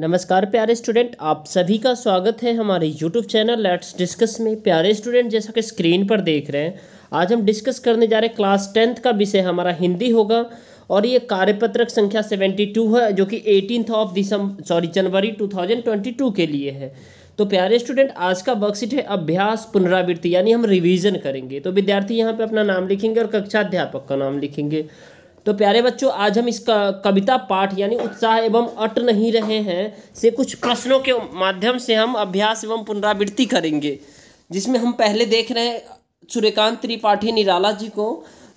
नमस्कार प्यारे स्टूडेंट आप सभी का स्वागत है हमारे यूट्यूब चैनल लेट्स डिस्कस में प्यारे स्टूडेंट जैसा कि स्क्रीन पर देख रहे हैं आज हम डिस्कस करने जा रहे हैं क्लास टेंथ का विषय हमारा हिंदी होगा और ये कार्यपत्रक संख्या सेवेंटी टू है जो कि eighteenth of December sorry January two thousand twenty two के लिए है तो प्यारे स्टूडेंट आज का वर्कशीट है अभ्यास पुनरावृत्ति यानी हम रिवीजन करेंगे तो विद्यार्थी यहाँ पे अपना नाम लिखेंगे और कक्षा अध्यापक का नाम लिखेंगे तो प्यारे बच्चों आज हम इसका कविता पाठ यानी उत्साह एवं अट नहीं रहे हैं से कुछ प्रश्नों के माध्यम से हम अभ्यास एवं पुनरावृत्ति करेंगे जिसमें हम पहले देख रहे हैं सूर्यकांत त्रिपाठी निराला जी को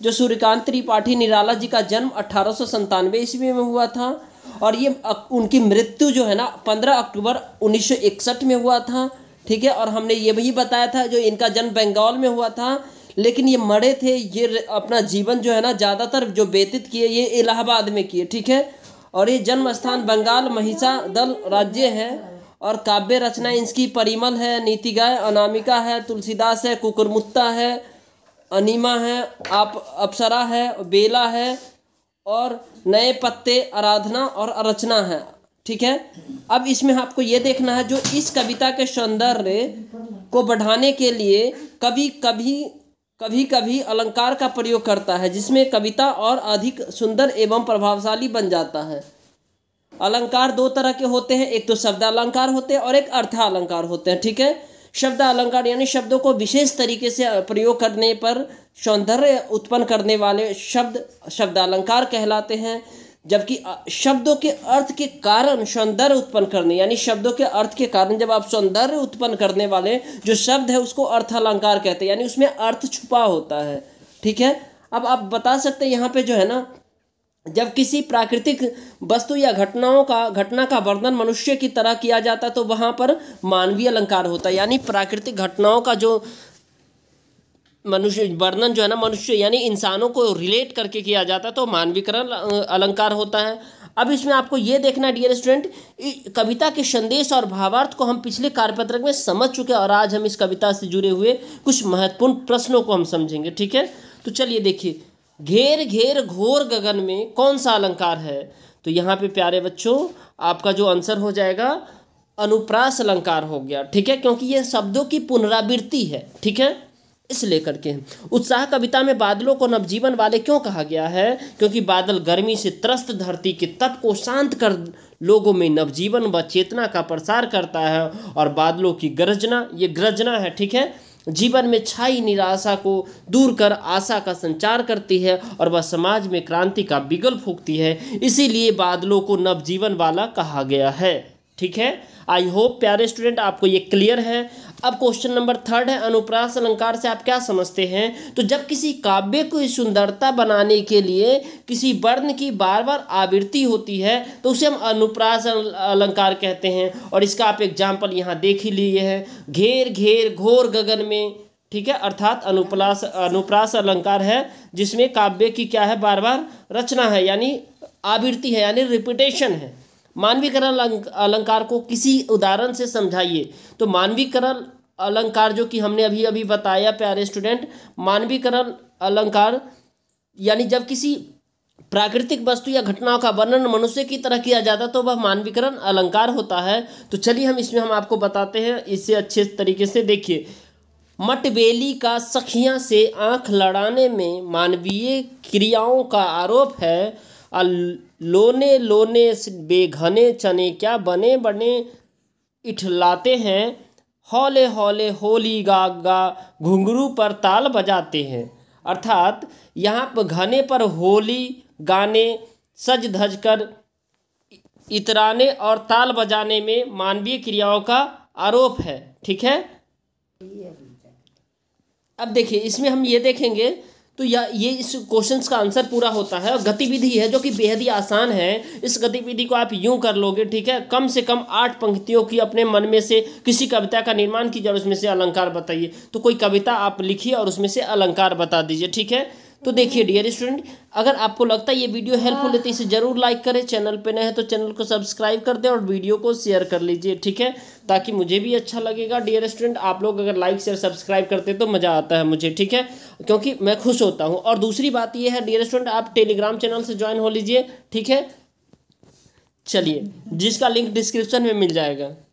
जो सूर्यकांत त्रिपाठी निराला जी का जन्म अठारह सौ ईस्वी में हुआ था और ये उनकी मृत्यु जो है ना पंद्रह अक्टूबर उन्नीस में हुआ था ठीक है और हमने ये भी बताया था जो इनका जन्म बंगाल में हुआ था लेकिन ये मरे थे ये अपना जीवन जो है ना ज़्यादातर जो व्यतीत किए ये इलाहाबाद में किए ठीक है और ये जन्म स्थान बंगाल महिषा दल राज्य है और काव्य रचना इसकी परिमल है नीति गाय अनामिका है तुलसीदास है कुकुरमुत्ता है अनिमा है आप अप्सरा है बेला है और नए पत्ते आराधना और अरचना है ठीक है अब इसमें आपको ये देखना है जो इस कविता के सौंदर्य को बढ़ाने के लिए कभी कभी कभी कभी अलंकार का प्रयोग करता है जिसमें कविता और अधिक सुंदर एवं प्रभावशाली बन जाता है अलंकार दो तरह के होते हैं एक तो शब्द अलंकार होते हैं और एक अर्थालंकार होते हैं ठीक है शब्द अलंकार यानी शब्दों को विशेष तरीके से प्रयोग करने पर सौंदर्य उत्पन्न करने वाले शब्द शब्द अलंकार कहलाते हैं जबकि शब्दों के अर्थ के कारण सौंदर्य उत्पन्न करने यानी शब्दों के अर्थ के कारण जब आप सौंदर्य उत्पन्न करने वाले जो शब्द है उसको अर्थ अलंकार कहते हैं यानी उसमें अर्थ छुपा होता है ठीक है अब आप बता सकते हैं यहाँ पे जो है ना जब किसी प्राकृतिक वस्तु या घटनाओं का घटना का वर्णन मनुष्य की तरह किया जाता है तो वहाँ पर मानवीय अलंकार होता है यानी प्राकृतिक घटनाओं का जो मनुष्य वर्णन जो है ना मनुष्य यानी इंसानों को रिलेट करके किया जाता है तो मानवीकरण अलंकार होता है अब इसमें आपको ये देखना डियर स्टूडेंट कविता के संदेश और भावार्थ को हम पिछले कार्यपत्रक में समझ चुके हैं और आज हम इस कविता से जुड़े हुए कुछ महत्वपूर्ण प्रश्नों को हम समझेंगे ठीक है तो चलिए देखिए घेर घेर घोर गगन में कौन सा अलंकार है तो यहाँ पे प्यारे बच्चों आपका जो आंसर हो जाएगा अनुप्रास अलंकार हो गया ठीक है क्योंकि ये शब्दों की पुनरावृत्ति है ठीक है इस लेकर के उत्साह कविता में बादलों को नवजीवन वाले क्यों कहा गया है क्योंकि बादल गर्मी से त्रस्त धरती के तप को शांत कर लोगों में नवजीवन व चेतना का प्रसार करता है और बादलों की गरजना ये गरजना है ठीक है जीवन में छाई निराशा को दूर कर आशा का संचार करती है और वह समाज में क्रांति का बिगल फूकती है इसीलिए बादलों को नवजीवन वाला कहा गया है ठीक है आई होप प्यारे स्टूडेंट आपको ये क्लियर है अब क्वेश्चन नंबर थर्ड है अनुप्रास अलंकार से आप क्या समझते हैं तो जब किसी काव्य को सुंदरता बनाने के लिए किसी वर्ण की बार बार आवृत्ति होती है तो उसे हम अनुप्रास अलंकार कहते हैं और इसका आप एग्जाम्पल यहाँ देख ही लिए है घेर घेर घोर गगन में ठीक है अर्थात अनुप्रास अनुप्रास अलंकार है जिसमें काव्य की क्या है बार बार रचना है यानी आवृत्ति है यानी रिपीटेशन है मानवीकरण अलंकार को किसी उदाहरण से समझाइए तो मानवीकरण अलंकार जो कि हमने अभी अभी बताया प्यारे स्टूडेंट मानवीकरण अलंकार यानी जब किसी प्राकृतिक वस्तु या घटनाओं का वर्णन मनुष्य की तरह किया जाता तो वह मानवीकरण अलंकार होता है तो चलिए हम इसमें हम आपको बताते हैं इसे अच्छे तरीके से देखिए मटबेली का सखियाँ से आंख लड़ाने में मानवीय क्रियाओं का आरोप है लोने लोने बेघने चने क्या बने बने इठलाते हैं हौले हौले होली गागा घुंघरू पर ताल बजाते हैं अर्थात यहाँ पर घने पर होली गाने सज धज कर इतराने और ताल बजाने में मानवीय क्रियाओं का आरोप है ठीक है अब देखिए इसमें हम ये देखेंगे तो या ये इस क्वेश्चन का आंसर पूरा होता है और गतिविधि है जो कि बेहद ही आसान है इस गतिविधि को आप यूं कर लोगे ठीक है कम से कम आठ पंक्तियों की अपने मन में से किसी कविता का निर्माण कीजिए और उसमें से अलंकार बताइए तो कोई कविता आप लिखिए और उसमें से अलंकार बता दीजिए ठीक है तो देखिए डियर स्टूडेंट अगर आपको लगता है ये वीडियो हेल्पफुल हाँ। है तो इसे जरूर लाइक करें चैनल पे नए हैं तो चैनल को सब्सक्राइब कर दें और वीडियो को शेयर कर लीजिए ठीक है ताकि मुझे भी अच्छा लगेगा डियर स्टूडेंट आप लोग अगर लाइक शेयर सब्सक्राइब करते तो मज़ा आता है मुझे ठीक है क्योंकि मैं खुश होता हूँ और दूसरी बात यह है डियर स्टूडेंट आप टेलीग्राम चैनल से ज्वाइन हो लीजिए ठीक है चलिए जिसका लिंक डिस्क्रिप्शन में मिल जाएगा